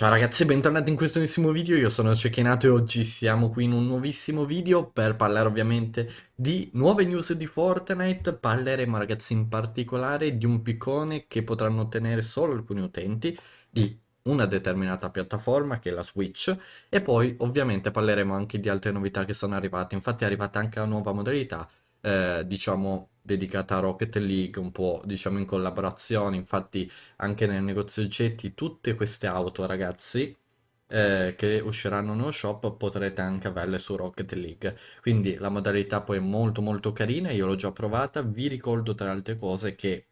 Ciao ragazzi, bentornati in questo nuovissimo video, io sono Cecchinato e oggi siamo qui in un nuovissimo video per parlare ovviamente di nuove news di Fortnite, parleremo ragazzi in particolare di un piccone che potranno ottenere solo alcuni utenti di una determinata piattaforma che è la Switch e poi ovviamente parleremo anche di altre novità che sono arrivate, infatti è arrivata anche la nuova modalità eh, diciamo dedicata a Rocket League, un po' diciamo in collaborazione, infatti anche nel negozio oggetti tutte queste auto ragazzi eh, che usciranno nello shop potrete anche averle su Rocket League. Quindi la modalità poi è molto molto carina, io l'ho già provata, vi ricordo tra le altre cose che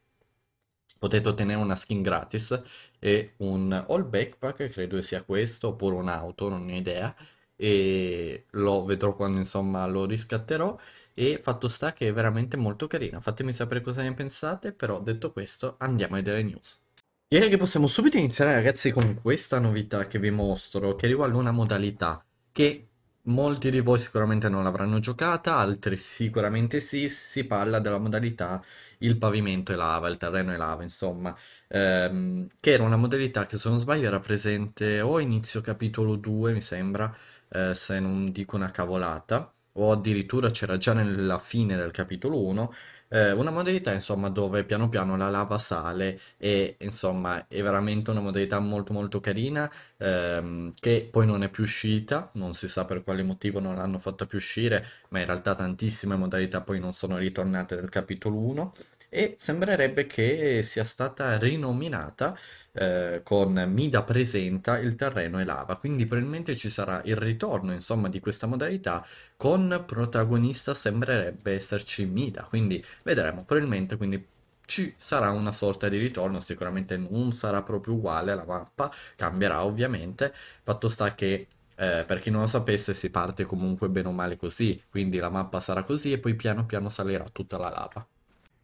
potete ottenere una skin gratis e un all backpack, credo sia questo, oppure un'auto, non ho idea e lo vedrò quando insomma lo riscatterò e fatto sta che è veramente molto carino fatemi sapere cosa ne pensate però detto questo andiamo a vedere news direi che possiamo subito iniziare ragazzi con questa novità che vi mostro che riguarda una modalità che molti di voi sicuramente non l'avranno giocata altri sicuramente sì si parla della modalità il pavimento e lava, il terreno e lava, insomma, ehm, che era una modalità che se non sbaglio era presente o inizio capitolo 2, mi sembra, eh, se non dico una cavolata, o addirittura c'era già nella fine del capitolo 1, eh, una modalità insomma dove piano piano la lava sale e insomma è veramente una modalità molto molto carina ehm, che poi non è più uscita, non si sa per quale motivo non l'hanno fatta più uscire, ma in realtà tantissime modalità poi non sono ritornate del capitolo 1 e sembrerebbe che sia stata rinominata eh, con Mida presenta il terreno e lava, quindi probabilmente ci sarà il ritorno insomma di questa modalità con protagonista sembrerebbe esserci Mida, quindi vedremo, probabilmente quindi ci sarà una sorta di ritorno, sicuramente non sarà proprio uguale la mappa, cambierà ovviamente, fatto sta che eh, per chi non lo sapesse si parte comunque bene o male così, quindi la mappa sarà così e poi piano piano salirà tutta la lava.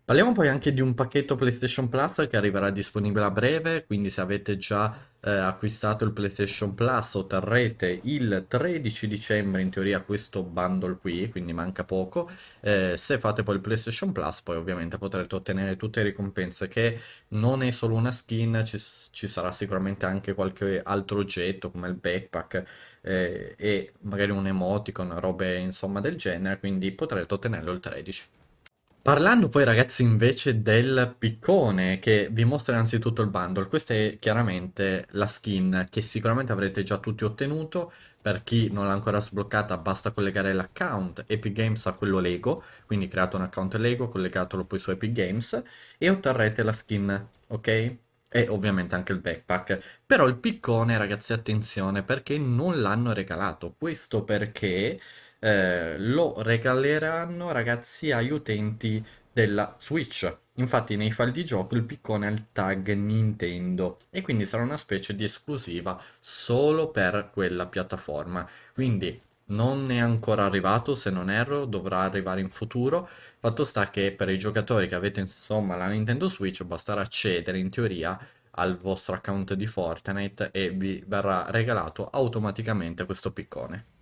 Parliamo poi anche di un pacchetto PlayStation Plus che arriverà disponibile a breve, quindi se avete già eh, acquistato il PlayStation Plus otterrete il 13 dicembre in teoria questo bundle qui, quindi manca poco. Eh, se fate poi il PlayStation Plus poi ovviamente potrete ottenere tutte le ricompense che non è solo una skin, ci, ci sarà sicuramente anche qualche altro oggetto come il backpack eh, e magari un emoticon, robe insomma del genere, quindi potrete ottenerlo il 13. Parlando poi ragazzi invece del piccone che vi mostra innanzitutto il bundle, questa è chiaramente la skin che sicuramente avrete già tutti ottenuto, per chi non l'ha ancora sbloccata basta collegare l'account Epic Games a quello Lego, quindi create un account Lego, collegatelo poi su Epic Games e otterrete la skin, ok? E ovviamente anche il backpack. Però il piccone ragazzi attenzione perché non l'hanno regalato, questo perché eh, lo regaleranno ragazzi agli utenti della Switch. Infatti nei file di gioco il piccone ha il tag Nintendo e quindi sarà una specie di esclusiva solo per quella piattaforma. Quindi non è ancora arrivato, se non erro, dovrà arrivare in futuro. Fatto sta che per i giocatori che avete insomma la Nintendo Switch basterà accedere in teoria al vostro account di Fortnite e vi verrà regalato automaticamente questo piccone.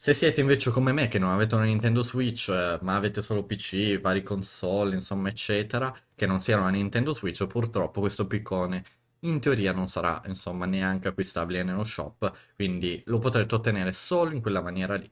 Se siete invece come me che non avete una Nintendo Switch, eh, ma avete solo PC, vari console, insomma, eccetera, che non siano una Nintendo Switch, purtroppo questo piccone in teoria non sarà, insomma, neanche acquistabile nello shop, quindi lo potrete ottenere solo in quella maniera lì.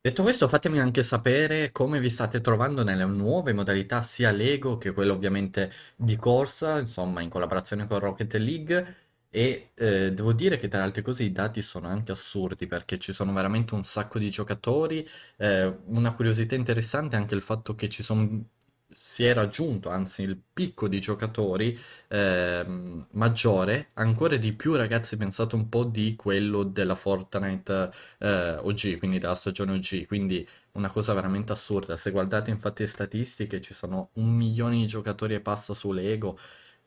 Detto questo, fatemi anche sapere come vi state trovando nelle nuove modalità sia Lego che quelle ovviamente di corsa, insomma, in collaborazione con Rocket League e eh, devo dire che tra le altre cose i dati sono anche assurdi perché ci sono veramente un sacco di giocatori. Eh, una curiosità interessante è anche il fatto che ci sono si è raggiunto, anzi, il picco di giocatori ehm, maggiore, ancora di più, ragazzi, pensate un po' di quello della Fortnite eh, OG, quindi della stagione OG, quindi una cosa veramente assurda. Se guardate infatti le statistiche, ci sono un milione di giocatori e passa su Lego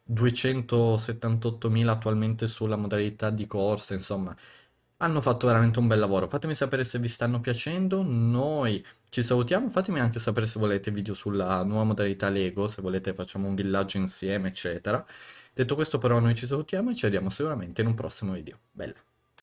278.000 attualmente sulla modalità di corsa, insomma, hanno fatto veramente un bel lavoro. Fatemi sapere se vi stanno piacendo, noi ci salutiamo, fatemi anche sapere se volete video sulla nuova modalità Lego, se volete facciamo un villaggio insieme, eccetera. Detto questo però noi ci salutiamo e ci vediamo sicuramente in un prossimo video. Bella!